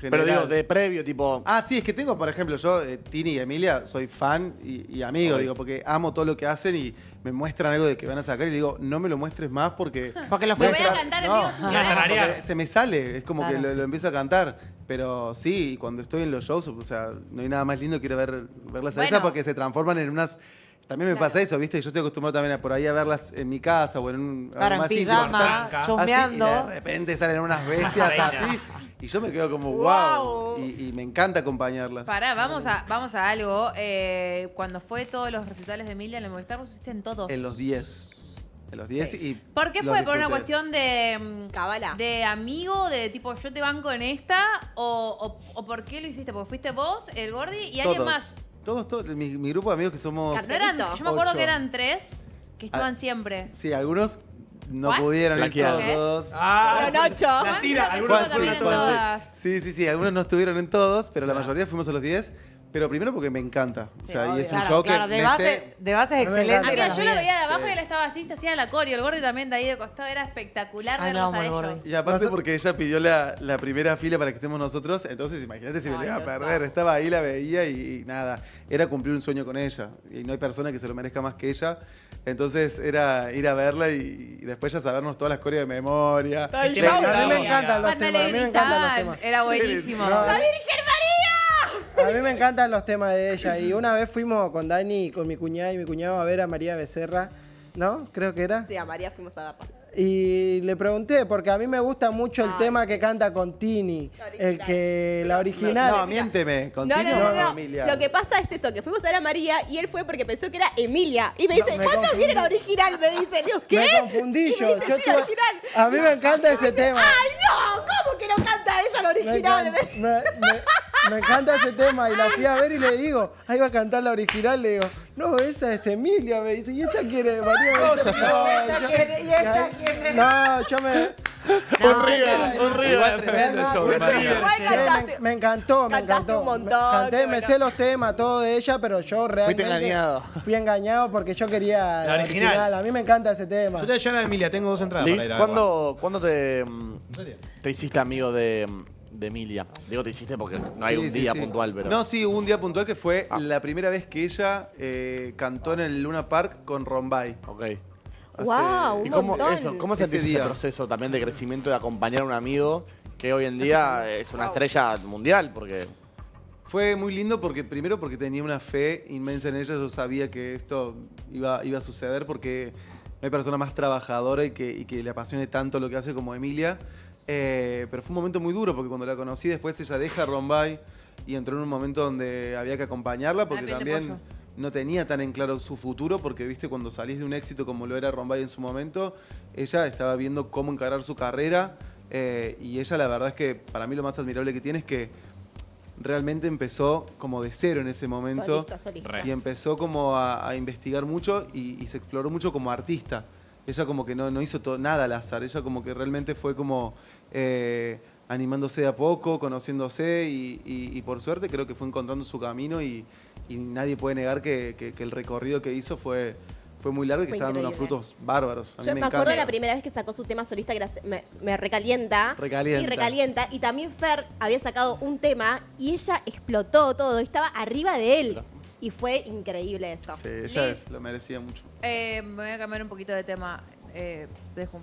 Pero digo, de previo, tipo. Ah, sí, es que tengo, por ejemplo, yo, eh, Tini y Emilia, soy fan y, amigo, digo, porque amo todo lo que hacen y me muestran algo de que van a sacar y digo, no me lo muestres más porque. Porque lo voy a cantar en se me sale, es como que lo, empiezo a cantar. Pero sí, cuando estoy en los shows, o sea, no hay nada más lindo que ver, verlas a ellas porque se transforman en unas también me pasa eso, ¿viste? Yo estoy acostumbrado también a por ahí a verlas en mi casa o en un Para en pijama, de repente salen unas bestias así. Y yo me quedo como, wow. Y, me encanta acompañarlas. Pará, vamos a, vamos a algo. Eh, cuando fue todos los recitales de Emilia en el Movistar, en todos. En los 10. En los 10 y. ¿Por qué fue? ¿Por una cuestión de. Mm, Cabala. ¿De amigo? ¿De tipo yo te banco en esta? ¿O, por qué lo hiciste? ¿Porque fuiste vos, el Gordi y alguien más? Todos, todos mi, grupo de amigos que somos. yo me acuerdo que eran tres que estaban ah, siempre. Sí, algunos no pudieron ir todos. Ah, eran ocho. Sí, sí, sí, algunos no estuvieron en todos, pero la ah. mayoría fuimos a los diez. Pero primero porque me encanta. o sea, y es un show que. De base, de base es excelente. yo la veía de abajo y él estaba así, se hacía la coreo. El gordo también de ahí de costado era espectacular ah, verlos a ellos. Y aparte porque ella pidió la, la, primera fila para que estemos nosotros, entonces imagínate si me la iba a perder. Estaba ahí, la veía y, nada. Era cumplir un sueño con ella. Y no hay persona que se lo merezca más que ella. Entonces era ir a verla y, después ya sabernos todas las coreas de memoria. A mí me encanta los temas. A mí me encantan Era buenísimo. A mí me encantan los temas de ella. Y una vez fuimos con Dani, con mi cuñada y mi cuñado a ver a María Becerra, ¿no? Creo que era. Sí, a María fuimos a verla. Y le pregunté, porque a mí me gusta mucho el tema que canta con Tini, el que la original. No, miénteme, con Tini no, Emilia. Lo que pasa es eso, que fuimos a ver a María y él fue porque pensó que era Emilia. Y me dice, ¿cuánto viene la original? Me dice, Dios, ¿qué? Me confundí yo. Me dice, A mí me encanta ese tema. ¡Ay, no! ¿Cómo que no canta ella la original? me encanta ese tema. Y la fui a ver y le digo, ahí va a cantar la original. Le digo, no, esa es Emilia. Me dice, ¿y esta quiere María No, ¿Y esta No, yo me. Horrible, horrible. Me encantó, me, encantó, me encantó. Un montón, canté, me sé los temas, todo de ella, pero yo realmente. fui engañado. Fui engañado porque yo quería la original. A mí me encanta ese tema. Yo te llamo a Emilia, tengo dos entradas. ¿Cuándo, te, mm, te hiciste amigo de.? Mm, de Emilia. Digo, te hiciste porque no hay un día puntual, pero. No, sí, hubo un día puntual que fue ah. la primera vez que ella eh, cantó en el Luna Park con Rombay. Ok. Wow, ¿Y cómo, eso, cómo se ese, proceso también de crecimiento de acompañar a un amigo que hoy en día es una estrella mundial? Porque. Fue muy lindo porque, primero, porque tenía una fe inmensa en ella. Yo sabía que esto iba, iba a suceder porque no hay persona más trabajadora y que, y que le apasione tanto lo que hace como Emilia. Eh, pero fue un momento muy duro porque cuando la conocí después ella deja Rombay y entró en un momento donde había que acompañarla porque también no tenía tan en claro su futuro porque, viste, cuando salís de un éxito como lo era Rombay en su momento, ella estaba viendo cómo encarar su carrera eh, y ella la verdad es que para mí lo más admirable que tiene es que realmente empezó como de cero en ese momento y empezó como a, investigar mucho y se exploró mucho como artista. Ella como que no, no hizo todo, nada al azar, ella como que realmente fue como eh, animándose de a poco, conociéndose y, por suerte creo que fue encontrando su camino y, nadie puede negar que, el recorrido que hizo fue fue muy largo y que está dando unos frutos bárbaros. Yo me, acuerdo de la primera vez que sacó su tema solista, que me, recalienta, Y recalienta. Y también Fer había sacado un tema y ella explotó todo. Estaba arriba de él y fue increíble eso. Sí, ella lo merecía mucho. Eh, me voy a cambiar un poquito de tema. Eh, dejo